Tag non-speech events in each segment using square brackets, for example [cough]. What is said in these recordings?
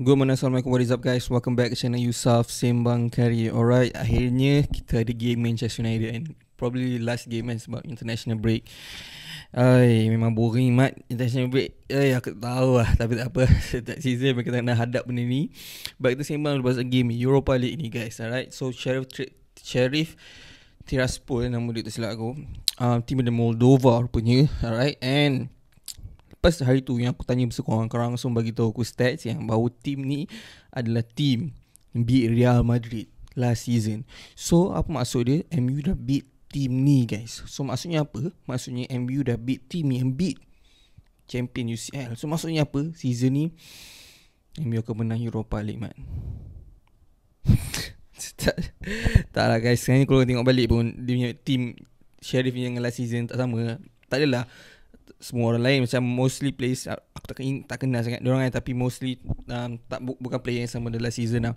Good mana Assalamualaikum, what is up guys? Welcome back to channel Yusuf Sembang Kari Alright, akhirnya kita ada game Manchester United And probably last game man sebab international break Ay, memang boring mat international break Ay, aku tak tahu lah, tapi tak apa [laughs] Setiap season memang kita nak hadap benda ni But kita sembang lepas game Europa League ni guys, alright So, Sheriff, Tri- Sheriff Tiraspol, nama dia tersilap aku um, Team dari Moldova rupanya, alright And lepas hari tu yang aku tanya bersekurang Kau langsung bagi tahu aku stats yang bahawa team ni adalah team beat Real Madrid last season. So apa maksud dia? MU dah beat team ni guys. So maksudnya apa? Maksudnya MU dah beat team yang beat champion UCL. So maksudnya apa? Season ni MU akan menang Europa League man. [laughs] tak, tak lah guys Sekarang ni kalau tengok balik pun Dia punya team Sheriff yang last season Tak sama Tak adalah semua orang lain macam mostly plays aku tak kenal, tak kenal sangat orang kan tapi mostly um, tak bu- bukan player yang sama dalam season lah.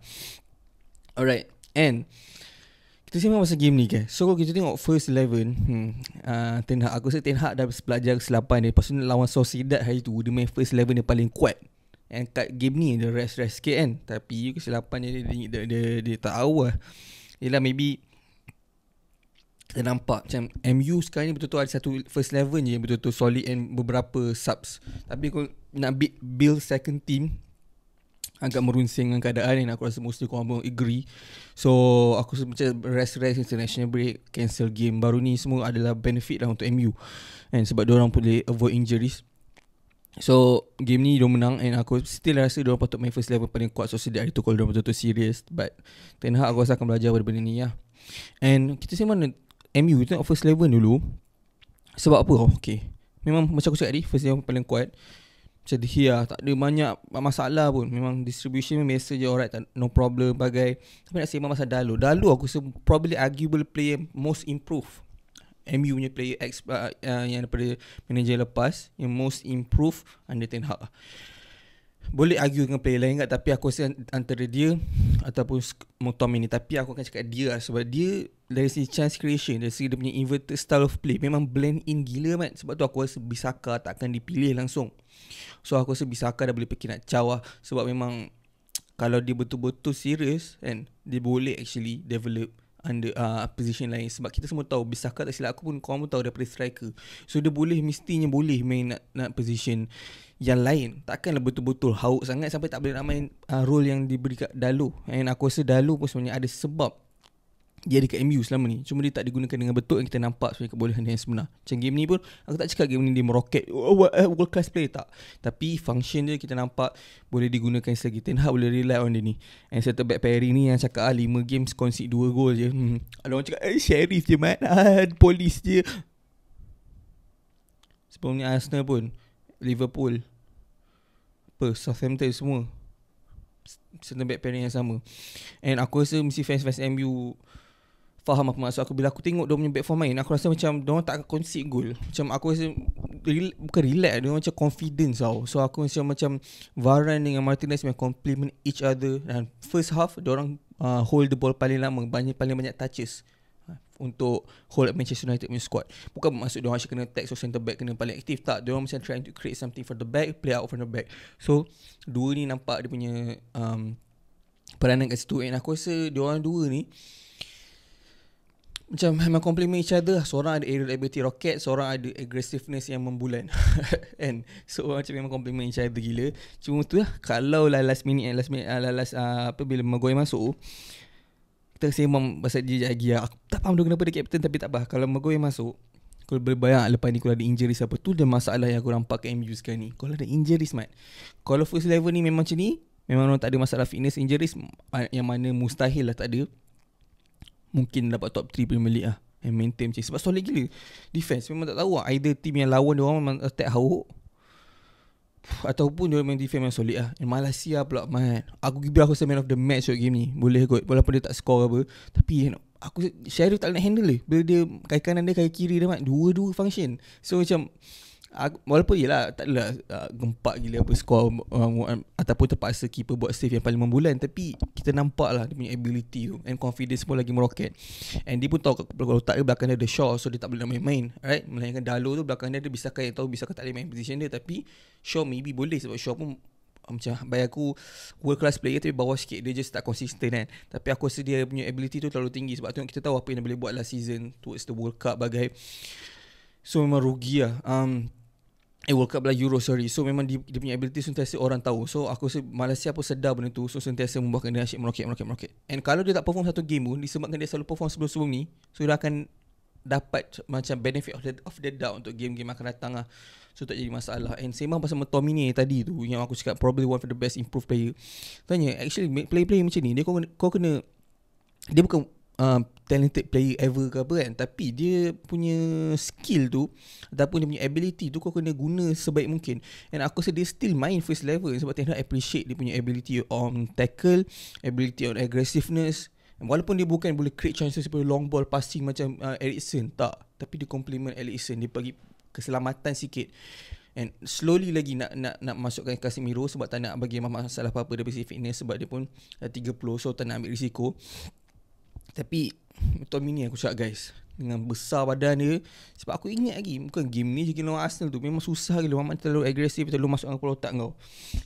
Alright, and kita sembang pasal game ni ke. So kalau kita tengok first 11, hmm, uh, Ten Hag aku rasa Ten Hag dah belajar kesilapan dia pasal lawan Sociedad hari tu dia main first 11 dia paling kuat. And kat game ni dia rest rest sikit kan tapi kesilapan dia dia dia, dia, dia tak tahu lah. Yalah maybe kita nampak macam MU sekarang ni betul-betul ada satu first level je yang betul-betul solid and beberapa subs. Tapi kalau nak build second team agak merunsing dengan keadaan ni aku rasa mesti kau pun agree. So aku rasa macam rest rest international break cancel game baru ni semua adalah benefit lah untuk MU. And sebab orang boleh avoid injuries. So game ni dia menang and aku still rasa dia orang patut main first level paling kuat so sedia hari tu kalau dia betul-betul serious but Ten Hag aku rasa akan belajar daripada benda ni lah. And kita semua. MU kita tengok first eleven dulu Sebab apa oh, Okay Memang macam aku cakap tadi First eleven paling kuat Macam De Gea Tak ada banyak masalah pun Memang distribution ni biasa je Alright No problem bagai Tapi nak sembang masalah Dalo Dalo aku rasa Probably arguable player Most improved MU punya player ex, uh, uh, yang daripada manager lepas yang most improve under Ten Hag boleh argue dengan player lain kat tapi aku rasa antara dia ataupun motom ini tapi aku akan cakap dia lah sebab dia dari segi chance creation dari segi dia punya inverted style of play memang blend in gila man sebab tu aku rasa Bisaka takkan dipilih langsung so aku rasa Bisaka dah boleh pergi nak caw lah sebab memang kalau dia betul-betul serius kan dia boleh actually develop under uh, position lain sebab kita semua tahu Bisaka tak silap aku pun kau pun tahu daripada striker so dia boleh mestinya boleh main nak, nak position yang lain Takkanlah betul-betul hauk sangat sampai tak boleh nak main uh, role yang diberi kat Dalu And aku rasa Dalu pun sebenarnya ada sebab dia dekat MU selama ni Cuma dia tak digunakan dengan betul yang kita nampak sebenarnya kebolehan yang sebenar Macam game ni pun Aku tak cakap game ni dia meroket oh, eh, World class player tak Tapi function dia kita nampak Boleh digunakan selagi Ten Hag boleh rely on dia ni And settle back pairing ni yang cakap ah, 5 games concede 2 gol je hmm. Ada orang cakap eh, Sheriff je man ah, Polis je Sebelum ni Arsenal pun Liverpool apa Southampton semua Certain back pairing yang sama And aku rasa mesti fans-fans MU Faham apa maksud aku Bila aku tengok dia punya back form main Aku rasa macam Dia tak akan concede goal Macam aku rasa rel- Bukan relax Dia macam confidence tau So aku rasa macam Varane dengan Martinez Mereka compliment each other Dan first half Dia orang uh, hold the ball paling lama banyak Paling banyak touches untuk whole Manchester United punya squad. Bukan bermaksud dia orang kena tag so center back kena paling aktif tak. Dia orang macam trying to create something for the back, play out from the back. So dua ni nampak dia punya um, peranan kat situ. And aku rasa dia orang dua ni macam memang compliment each other lah. Seorang ada aerial ability rocket Seorang ada aggressiveness yang membulan [laughs] And so macam memang compliment each other gila Cuma tu lah Kalau lah last minute last minute uh, last, uh, Apa bila Maguire masuk tersemang pasal dia jadi Aku tak faham dulu kenapa dia captain tapi tak apa. Kalau yang masuk, kalau boleh bayang lepas ni kalau ada injury siapa tu dia masalah yang aku nampak kat MU sekarang ni. Kalau ada injury smart. Kalau first level ni memang macam ni, memang orang tak ada masalah fitness injuries yang mana mustahil lah tak ada. Mungkin dapat top 3 Premier League lah. And maintain macam ni. Sebab solid gila. Defense memang tak tahu lah. Either team yang lawan dia orang memang attack hauk ataupun dia main defense yang solid lah. In Malaysia pula main. Aku give aku man of the match short game ni. Boleh kot. Walaupun dia tak score apa. Tapi eh, aku Sheriff tak nak handle dia. Bila dia kaya kanan dia kaya kiri dia man. Dua-dua function. So macam aku, Walaupun yelah Tak adalah uh, Gempak gila apa Skor orang um, Ataupun terpaksa Keeper buat save yang paling membulan Tapi Kita nampak lah Dia punya ability tu And confidence pun lagi meroket And dia pun tahu Kalau tak dia belakang dia ada Shaw So dia tak boleh main-main Right Melainkan Dalo tu Belakang dia dia bisa kaya tahu Bisakah tak boleh main position dia Tapi Shaw maybe boleh Sebab Shaw pun ah, macam bagi aku world class player tapi bawah sikit dia just tak konsisten kan tapi aku rasa dia punya ability tu terlalu tinggi sebab tu kita tahu apa yang dia boleh buat last season towards the world cup bagai so memang rugi lah um, Eh World Cup lah Euro sorry So memang dia, dia punya ability Sentiasa orang tahu So aku rasa Malaysia pun sedar benda tu So sentiasa membuahkan dia Asyik meroket meroket meroket And kalau dia tak perform satu game pun Disebabkan dia selalu perform sebelum-sebelum ni So dia akan Dapat macam benefit of the, of the doubt Untuk game-game akan datang lah So tak jadi masalah And sembang pasal ni tadi tu Yang aku cakap Probably one of the best improved player Tanya Actually play-play macam ni Dia kau kau kena Dia bukan uh, talented player ever ke apa kan tapi dia punya skill tu ataupun dia punya ability tu kau kena guna sebaik mungkin and aku rasa dia still main first level sebab Ten nak appreciate dia punya ability on tackle ability on aggressiveness walaupun dia bukan boleh create chances seperti long ball passing macam uh, Ericsson tak tapi dia compliment Ericsson dia bagi keselamatan sikit and slowly lagi nak nak nak masukkan Casemiro sebab tak nak bagi masalah apa-apa dari sisi fitness sebab dia pun 30 so tak nak ambil risiko tapi Tom mini aku cakap guys Dengan besar badan dia Sebab aku ingat lagi Bukan game ni Jika lawan Arsenal tu Memang susah gila Mamat terlalu agresif Terlalu masuk dengan kepala otak kau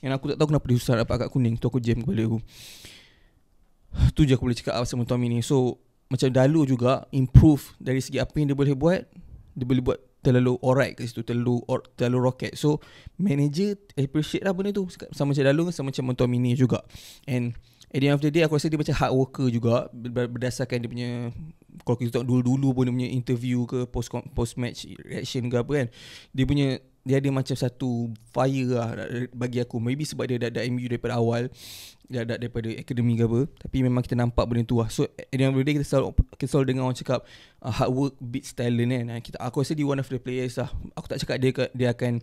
Yang aku tak tahu kenapa dia susah Dapat kad kuning Tu aku jam kepala aku Tu je aku boleh cakap Pasal Tom ini So Macam Dalu juga Improve Dari segi apa yang dia boleh buat Dia boleh buat terlalu alright kat situ terlalu or, terlalu rocket so manager appreciate lah benda tu sama macam dalu sama macam mini juga and At the end of the day aku rasa dia macam hard worker juga berdasarkan dia punya kalau kita tengok dulu-dulu pun dia punya interview ke post post match reaction ke apa kan dia punya dia ada macam satu fire lah bagi aku maybe sebab dia dah dah MU daripada awal dia dah daripada akademi ke apa tapi memang kita nampak benda tu lah so at the end of the day kita selalu, kita selalu dengar orang cakap uh, hard work beats talent kan kita, aku rasa dia one of the players lah aku tak cakap dia, dia akan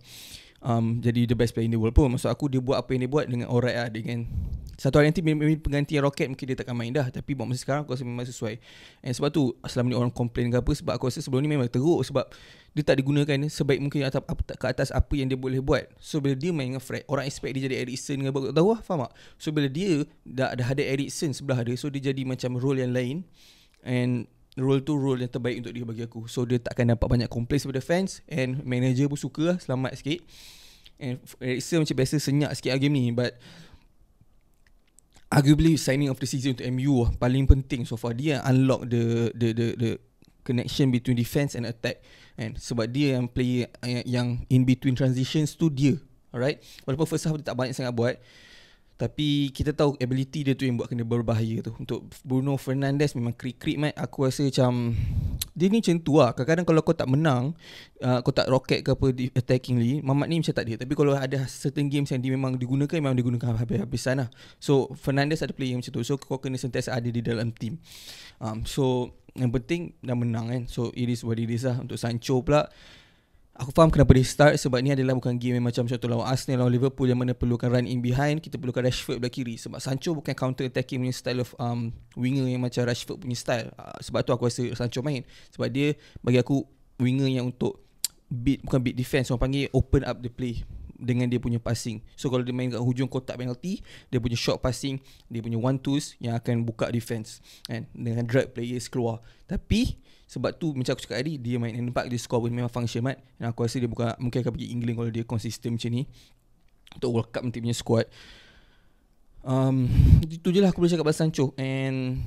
um, jadi the best player in the world pun maksud aku dia buat apa yang dia buat dengan alright lah dengan satu hari nanti maybe pengganti roket mungkin dia takkan main dah tapi buat masa sekarang aku rasa memang sesuai and sebab tu selama ni orang complain ke apa sebab aku rasa sebelum ni memang teruk sebab dia tak digunakan sebaik mungkin atap, ke atas apa yang dia boleh buat so bila dia main dengan Fred orang expect dia jadi Ericsson ke apa tak tahu lah faham tak so bila dia dah, dah ada Ericsson sebelah dia so dia jadi macam role yang lain and rule tu rule yang terbaik untuk dia bagi aku So dia takkan dapat banyak komplain daripada fans And manager pun suka lah selamat sikit And Erikson macam biasa senyap sikit lah game ni But Arguably signing of the season untuk MU lah Paling penting so far Dia unlock the, the the the connection between defense and attack And sebab dia yang player yang, yang in between transitions tu dia Alright Walaupun first half dia tak banyak sangat buat tapi kita tahu ability dia tu yang buat kena berbahaya tu Untuk Bruno Fernandes memang krik-krik mat Aku rasa macam [tsk] Dia ni macam tu lah Kadang-kadang kalau kau tak menang uh, Kau tak roket ke apa attackingly Mamat ni macam tak dia Tapi kalau ada certain games yang dia memang digunakan Memang digunakan habis-habisan lah So Fernandes ada player macam tu So kau kena sentiasa ada di dalam team um, So yang penting dah menang kan So it is what it is lah Untuk Sancho pula Aku faham kenapa dia start sebab ni adalah bukan game yang macam contoh lawan Arsenal lawan Liverpool yang mana perlukan run in behind kita perlukan Rashford belah kiri sebab Sancho bukan counter attacking punya style of um, winger yang macam Rashford punya style uh, sebab tu aku rasa Sancho main sebab dia bagi aku winger yang untuk beat bukan beat defense orang panggil open up the play dengan dia punya passing. So kalau dia main kat hujung kotak penalty, dia punya short passing, dia punya one twos yang akan buka defense kan dengan drag players keluar. Tapi sebab tu macam aku cakap tadi dia main in park dia score pun memang function mat dan aku rasa dia buka mungkin akan pergi England kalau dia konsisten macam ni untuk World Cup nanti punya squad. Um, itu je lah aku boleh cakap pasal Sancho And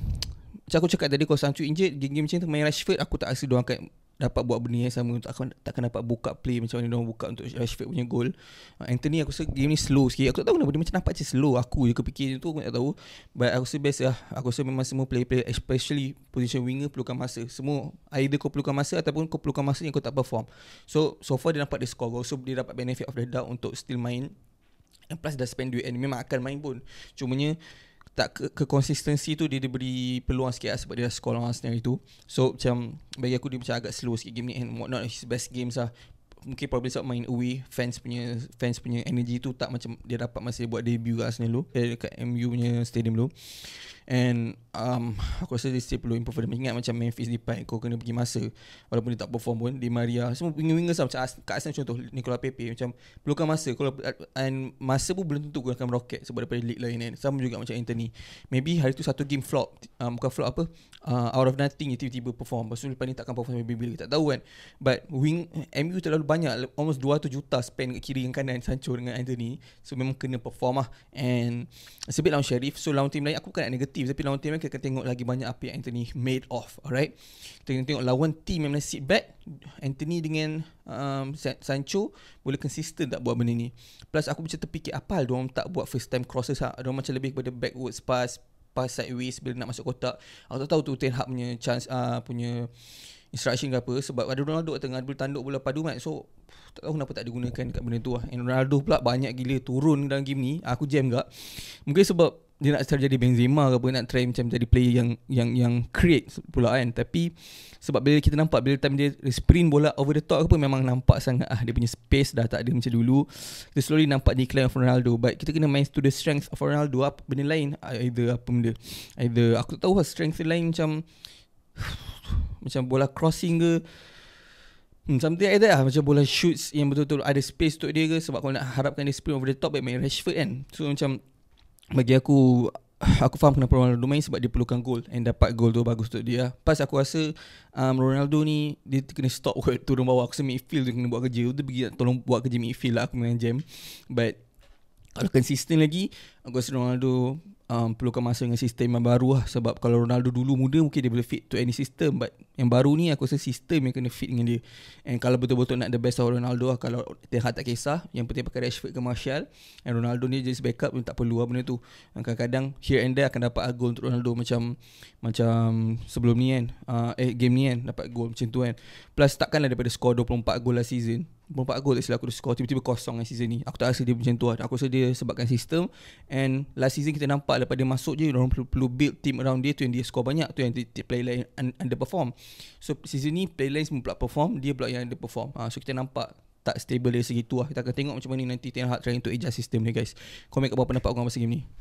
Macam aku cakap tadi Kalau Sancho injured Game-game macam tu Main Rashford Aku tak rasa dia akan dapat buat benda yang sama takkan takkan dapat buka play macam mana dia buka untuk Rashford punya gol Uh, ah, Anthony aku rasa game ni slow sikit. Aku tak tahu kenapa dia macam nampak je slow. Aku je kepikir tu aku tak tahu. But aku rasa best lah. Aku rasa memang semua play play especially position winger perlukan masa. Semua either kau perlukan masa ataupun kau perlukan masa yang kau tak perform. So so far dia dapat dia score goal. So dia dapat benefit of the doubt untuk still main. And plus dah spend duit and memang akan main pun. Cumanya tak ke, ke konsistensi tu dia diberi peluang sikit lah sebab dia dah score lawan Arsenal itu. So macam bagi aku dia macam agak slow sikit game ni and what not his best games lah. Mungkin probably sebab main away fans punya fans punya energy tu tak macam dia dapat masa dia buat debut kat Arsenal dulu. Dia eh, dekat MU punya stadium dulu. And um, Aku rasa dia still perlu improve Dia ingat macam Memphis Depay Kau kena pergi masa Walaupun dia tak perform pun Di Maria Semua winger-winger sama lah Macam kat Arsenal contoh Nicola Pepe Macam perlukan masa kalau And masa pun belum tentu Kau akan meroket Sebab daripada league lain kan Sama juga macam Anthony Maybe hari tu satu game flop um, Bukan flop apa uh, Out of nothing Tiba-tiba perform Lepas tu lepas ni takkan perform Sampai bila Tak tahu kan But wing MU terlalu banyak Almost 200 juta Spend kat kiri dan kanan Sancho dengan Anthony So memang kena perform lah And sebab lawan Sharif, So lawan team lain Aku bukan nak negatif tapi lawan team kan kita tengok lagi banyak apa yang Anthony made of alright kita akan tengok lawan team yang mana sit back Anthony dengan um, Sancho boleh konsisten tak buat benda ni plus aku macam terfikir apa hal diorang tak buat first time crosses ha? diorang macam lebih kepada backwards pass pass sideways bila nak masuk kotak aku tak tahu tu Ten Hag punya chance uh, punya instruction ke apa sebab ada Ronaldo tengah ada tanduk bola padu kan so tak tahu kenapa tak digunakan kat benda tu lah. And Ronaldo pula banyak gila turun dalam game ni. Aku jam gak. Mungkin sebab dia nak start jadi Benzema ke apa nak try macam jadi player yang yang yang create pula kan tapi sebab bila kita nampak bila time dia sprint bola over the top ke apa memang nampak sangat ah dia punya space dah tak ada macam dulu kita slowly nampak decline of Ronaldo baik kita kena main to the strength of Ronaldo apa benda lain ah, either apa benda either aku tak tahu lah strength lain macam [sighs] macam bola crossing ke Hmm, something like that lah Macam bola shoots Yang betul-betul ada space untuk dia ke Sebab kalau nak harapkan dia sprint over the top Baik main Rashford kan So macam bagi aku [sighs] aku faham kenapa Ronaldo main sebab dia perlukan gol and dapat gol tu bagus untuk dia. Pas aku rasa um, Ronaldo ni dia kena stop [laughs] kot turun bawah aku semi midfield dia kena buat kerja. Dia pergi tolong buat kerja midfield lah aku main jam. But kalau consistent lagi Agus Ronaldo um, perlukan masa dengan sistem yang baru lah sebab kalau Ronaldo dulu muda mungkin dia boleh fit to any system but yang baru ni aku rasa sistem yang kena fit dengan dia and kalau betul-betul nak the best of Ronaldo lah kalau Ten Hag tak kisah yang penting pakai Rashford ke Martial and Ronaldo ni jadi backup pun tak perlu lah benda tu kadang-kadang here and there akan dapat lah goal untuk Ronaldo macam macam sebelum ni kan uh, eh game ni kan dapat goal macam tu kan plus takkanlah daripada skor 24 gol lah season 24 gol tak silap aku dia skor tiba-tiba kosong kan season ni aku tak rasa dia macam tu lah aku rasa dia sebabkan sistem And last season kita nampak lepas dia masuk je orang perlu build team around dia tu yang dia score banyak tu yang dia player lain underperform. So season ni play lain semua pula perform, dia pula yang underperform. Ha, so kita nampak tak stable dari segi lah. Kita akan tengok macam mana nanti Ten hard trying to adjust system ni guys. Comment apa pendapat korang pasal game ni.